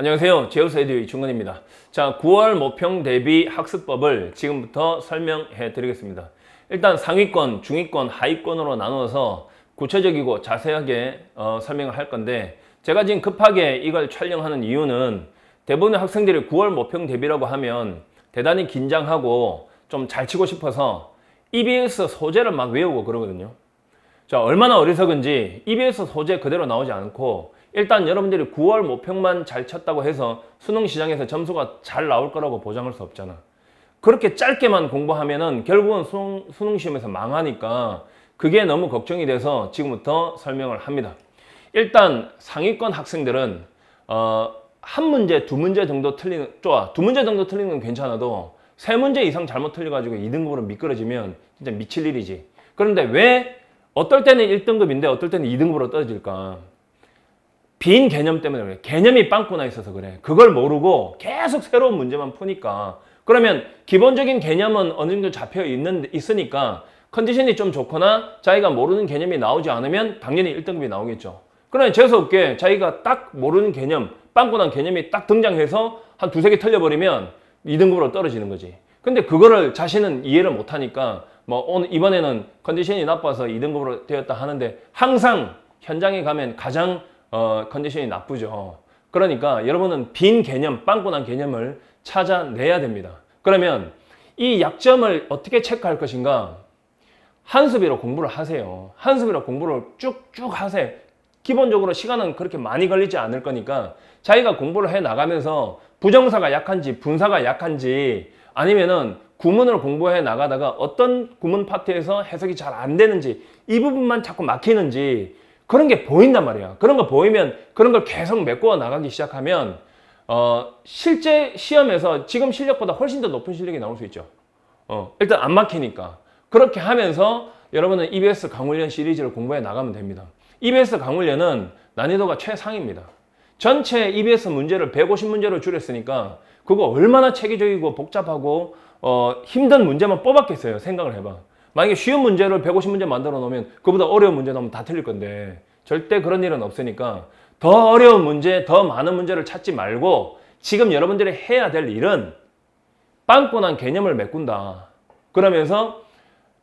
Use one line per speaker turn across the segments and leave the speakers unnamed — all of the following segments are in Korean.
안녕하세요. 제우스 에듀의 중건입니다. 자, 9월 모평 대비 학습법을 지금부터 설명해 드리겠습니다. 일단 상위권, 중위권, 하위권으로 나누어서 구체적이고 자세하게 어, 설명을 할 건데 제가 지금 급하게 이걸 촬영하는 이유는 대부분의 학생들이 9월 모평 대비라고 하면 대단히 긴장하고 좀 잘 치고 싶어서 EBS 소재를 막 외우고 그러거든요. 자, 얼마나 어리석은지 EBS 소재 그대로 나오지 않고 일단 여러분들이 9월 모평만 잘 쳤다고 해서 수능 시장에서 점수가 잘 나올 거라고 보장할 수 없잖아. 그렇게 짧게만 공부하면은 결국은 수능, 수능 시험에서 망하니까 그게 너무 걱정이 돼서 지금부터 설명을 합니다. 일단 상위권 학생들은 어, 한 문제, 두 문제 정도 틀리는 좋아. 두 문제 정도 틀리는 건 괜찮아도 세 문제 이상 잘못 틀려가지고 2등급으로 미끄러지면 진짜 미칠 일이지. 그런데 왜 어떨 때는 1등급인데 어떨 때는 2등급으로 떨어질까? 빈 개념 때문에 그래. 개념이 빵꾸나 있어서 그래. 그걸 모르고 계속 새로운 문제만 푸니까. 그러면 기본적인 개념은 어느 정도 잡혀 있는, 있으니까 컨디션이 좀 좋거나 자기가 모르는 개념이 나오지 않으면 당연히 1등급이 나오겠죠. 그러면 재수없게 자기가 딱 모르는 개념, 빵꾸난 개념이 딱 등장해서 한 두세 개 틀려버리면 2등급으로 떨어지는 거지. 근데 그거를 자신은 이해를 못하니까 뭐 오늘 이번에는 컨디션이 나빠서 2등급으로 되었다 하는데 항상 현장에 가면 가장 어, 컨디션이 나쁘죠. 그러니까 여러분은 빈 개념, 빵꾸난 개념을 찾아내야 됩니다. 그러면 이 약점을 어떻게 체크할 것인가? 한수비로 공부를 하세요. 한수비로 공부를 쭉쭉 하세요. 기본적으로 시간은 그렇게 많이 걸리지 않을 거니까 자기가 공부를 해 나가면서 부정사가 약한지 분사가 약한지 아니면은 구문을 공부해 나가다가 어떤 구문 파트에서 해석이 잘 안 되는지 이 부분만 자꾸 막히는지 그런 게 보인단 말이야. 그런 거 보이면 그런 걸 계속 메꿔 나가기 시작하면 어, 실제 시험에서 지금 실력보다 훨씬 더 높은 실력이 나올 수 있죠. 어, 일단 안 막히니까. 그렇게 하면서 여러분은 EBS 강훈련 시리즈를 공부해 나가면 됩니다. EBS 강훈련은 난이도가 최상입니다. 전체 EBS 문제를 150문제로 줄였으니까 그거 얼마나 체계적이고 복잡하고 어, 힘든 문제만 뽑았겠어요. 생각을 해봐. 만약에 쉬운 문제를 150문제 만들어 놓으면 그보다 어려운 문제 나오면 다 틀릴 건데 절대 그런 일은 없으니까 더 어려운 문제, 더 많은 문제를 찾지 말고 지금 여러분들이 해야 될 일은 빵꾸난 개념을 메꾼다. 그러면서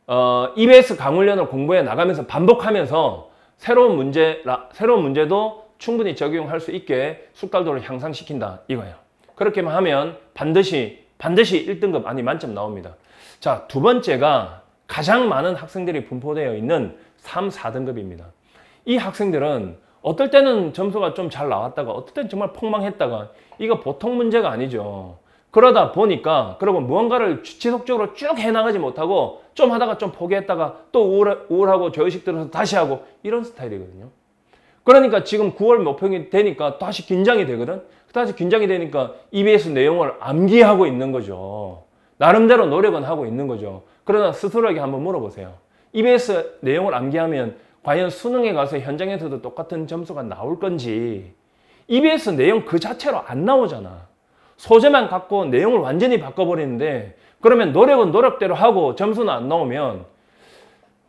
어, EBS 강훈련을 공부해 나가면서 반복하면서 새로운 문제, 새로운 문제도 충분히 적용할 수 있게 숙달도를 향상시킨다 이거예요. 그렇게만 하면 반드시 반드시 1등급 아니 만점 나옵니다. 자, 두 번째가 가장 많은 학생들이 분포되어 있는 3, 4등급입니다. 이 학생들은 어떨 때는 점수가 좀 잘 나왔다가 어떨 때는 정말 폭망했다가 이거 보통 문제가 아니죠. 그러다 보니까 그러고 무언가를 지속적으로 쭉 해나가지 못하고 좀 하다가 좀 포기했다가 또 우울, 하고 저의식 들어서 다시 하고 이런 스타일이거든요. 그러니까 지금 9월 모평이 되니까 다시 긴장이 되거든. 다시 긴장이 되니까 EBS 내용을 암기하고 있는 거죠. 나름대로 노력은 하고 있는 거죠. 그러나 스스로에게 한번 물어보세요. EBS 내용을 암기하면 과연 수능에 가서 현장에서도 똑같은 점수가 나올 건지 EBS 내용 그 자체로 안 나오잖아. 소재만 갖고 내용을 완전히 바꿔버리는데 그러면 노력은 노력대로 하고 점수는 안 나오면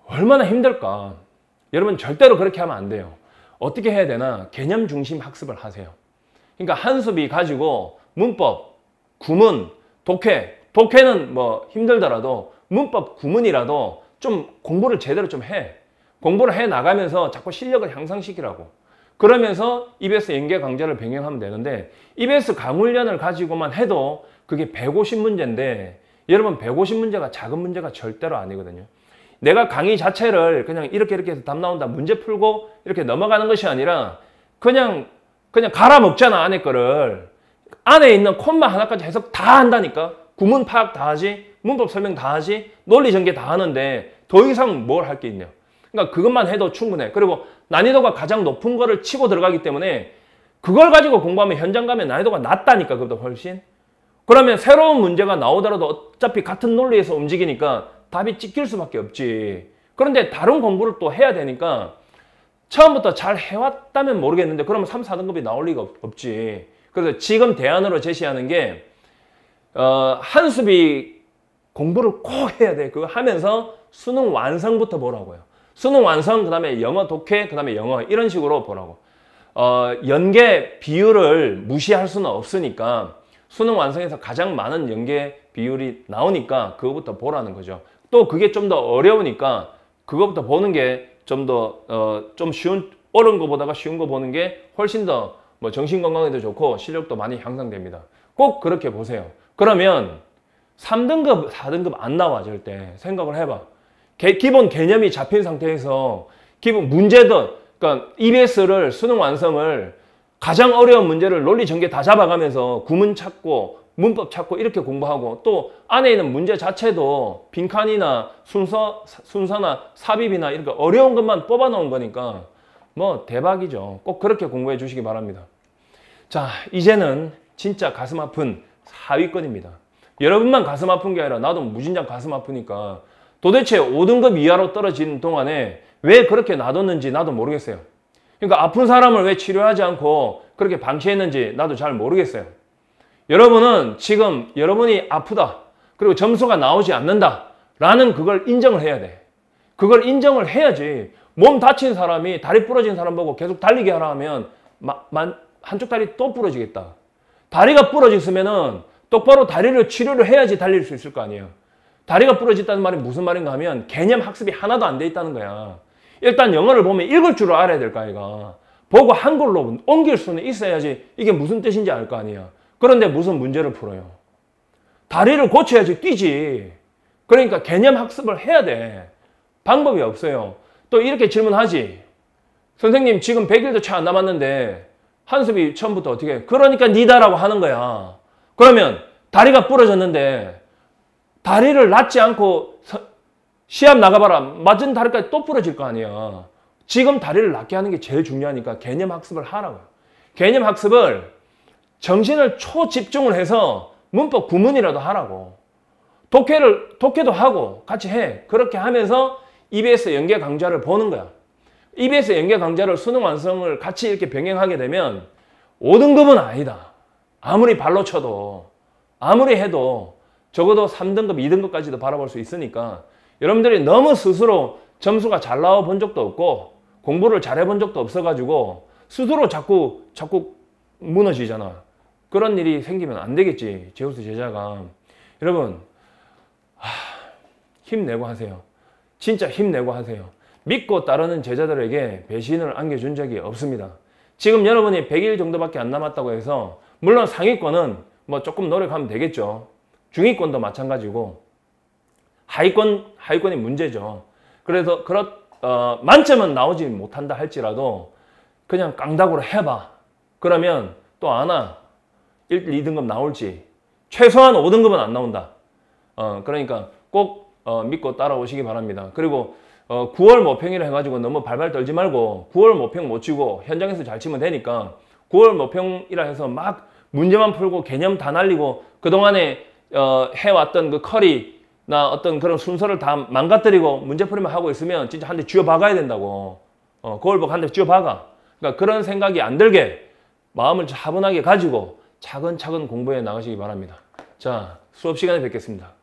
얼마나 힘들까. 여러분 절대로 그렇게 하면 안 돼요. 어떻게 해야 되나 개념 중심 학습을 하세요. 그러니까 한습이 가지고 문법, 구문, 독해, 독해는 뭐 힘들더라도 문법 구문이라도 좀 공부를 제대로 좀 해. 공부를 해 나가면서 자꾸 실력을 향상시키라고. 그러면서 EBS 연계 강좌를 병행하면 되는데 EBS 강훈련을 가지고만 해도 그게 150문제인데 여러분 150문제가 작은 문제가 절대로 아니거든요. 내가 강의 자체를 그냥 이렇게 이렇게 해서 답 나온다 문제 풀고 이렇게 넘어가는 것이 아니라 그냥 그냥 갈아먹잖아 안에 거를 안에 있는 콤마 하나까지 해석 다 한다니까 구문 파악 다 하지 문법 설명 다 하지 논리 전개 다 하는데 더 이상 뭘 할 게 있냐 그러니까 그것만 해도 충분해 그리고 난이도가 가장 높은 거를 치고 들어가기 때문에 그걸 가지고 공부하면 현장 가면 난이도가 낮다니까 그보다 훨씬 그러면 새로운 문제가 나오더라도 어차피 같은 논리에서 움직이니까 답이 찍힐 수밖에 없지 그런데 다른 공부를 또 해야 되니까 처음부터 잘 해왔다면 모르겠는데 그러면 3, 4등급이 나올 리가 없지 그래서 지금 대안으로 제시하는 게 어, 한수비 공부를 꼭 해야 돼. 그거 하면서 수능 완성부터 보라고요. 수능 완성, 그 다음에 영어 독해, 그 다음에 영어 이런 식으로 보라고. 어, 연계 비율을 무시할 수는 없으니까 수능 완성에서 가장 많은 연계 비율이 나오니까 그거부터 보라는 거죠. 또 그게 좀 더 어려우니까 그거부터 보는 게 좀 더좀 어, 쉬운 어려운 거보다가 쉬운 거 보는 게 훨씬 더 뭐 정신 건강에도 좋고 실력도 많이 향상됩니다. 꼭 그렇게 보세요. 그러면 3등급, 4등급 안 나와 절대 생각을 해봐 개, 기본 개념이 잡힌 상태에서 기본 문제든 그러니까 EBS를 수능 완성을 가장 어려운 문제를 논리 전개 다 잡아가면서 구문 찾고 문법 찾고 이렇게 공부하고 또 안에 있는 문제 자체도 빈칸이나 순서, 순서나 삽입이나 이렇게 어려운 것만 뽑아 놓은 거니까 뭐 대박이죠. 꼭 그렇게 공부해 주시기 바랍니다. 자 이제는 진짜 가슴 아픈 4위권입니다. 여러분만 가슴 아픈 게 아니라 나도 무진장 가슴 아프니까 도대체 5등급 이하로 떨어진 동안에 왜 그렇게 놔뒀는지 나도 모르겠어요. 그러니까 아픈 사람을 왜 치료하지 않고 그렇게 방치했는지 나도 잘 모르겠어요. 여러분은 지금 여러분이 아프다. 그리고 점수가 나오지 않는다. 라는 그걸 인정을 해야 돼. 그걸 인정을 해야지 몸 다친 사람이 다리 부러진 사람 보고 계속 달리게 하라 하면 마, 만, 한쪽 다리 또 부러지겠다. 다리가 부러졌으면은 똑바로 다리를 치료를 해야지 달릴 수 있을 거 아니에요. 다리가 부러졌다는 말이 무슨 말인가 하면 개념 학습이 하나도 안 돼 있다는 거야. 일단 영어를 보면 읽을 줄 알아야 될 거 아이가. 보고 한글로 옮길 수는 있어야지 이게 무슨 뜻인지 알 거아니에요 그런데 무슨 문제를 풀어요. 다리를 고쳐야지 뛰지. 그러니까 개념 학습을 해야 돼. 방법이 없어요. 또 이렇게 질문하지. 선생님 지금 100일도 채 안 남았는데 한습이 처음부터 어떻게 해? 그러니까니다 라고 하는 거야. 그러면 다리가 부러졌는데 다리를 낫지 않고 시합 나가봐라. 맞은 다리까지 또 부러질 거 아니야. 지금 다리를 낫게 하는 게 제일 중요하니까 개념 학습을 하라고 개념 학습을 정신을 초집중을 해서 문법 구문이라도 하라고. 독해를, 독해도 하고 같이 해. 그렇게 하면서 EBS 연계 강좌를 보는 거야. EBS 연계 강좌를 수능 완성을 같이 이렇게 병행하게 되면 5등급은 아니다. 아무리 발로 쳐도 아무리 해도 적어도 3등급, 2등급까지도 바라볼 수 있으니까 여러분들이 너무 스스로 점수가 잘 나와 본 적도 없고 공부를 잘 해본 적도 없어가지고 스스로 자꾸 자꾸 무너지잖아. 그런 일이 생기면 안 되겠지. 제우스 제자가 여러분 하, 힘내고 하세요. 진짜 힘내고 하세요. 믿고 따르는 제자들에게 배신을 안겨준 적이 없습니다. 지금 여러분이 100일 정도밖에 안 남았다고 해서 물론 상위권은 뭐 조금 노력하면 되겠죠. 중위권도 마찬가지고 하위권 하위권이 문제죠. 그래서 그렇 어, 만점은 나오지 못한다 할지라도 그냥 깡다구로 해봐. 그러면 또 아나 1, 2등급 나올지 최소한 5등급은 안 나온다. 어, 그러니까 꼭 어, 믿고 따라오시기 바랍니다. 그리고 어, 9월 모평이라 해가지고 너무 발발 떨지 말고 9월 모평 못 치고 현장에서 잘 치면 되니까 9월 모평이라 해서 막 문제만 풀고 개념 다 날리고 그동안에 어, 해왔던 그 커리나 어떤 그런 순서를 다 망가뜨리고 문제풀이만 하고 있으면 진짜 한 대 쥐어박아야 된다고 어, 거울복 한 대 쥐어박아 그러니까 그런 생각이 안 들게 마음을 차분하게 가지고 차근차근 공부해 나가시기 바랍니다 자 수업 시간에 뵙겠습니다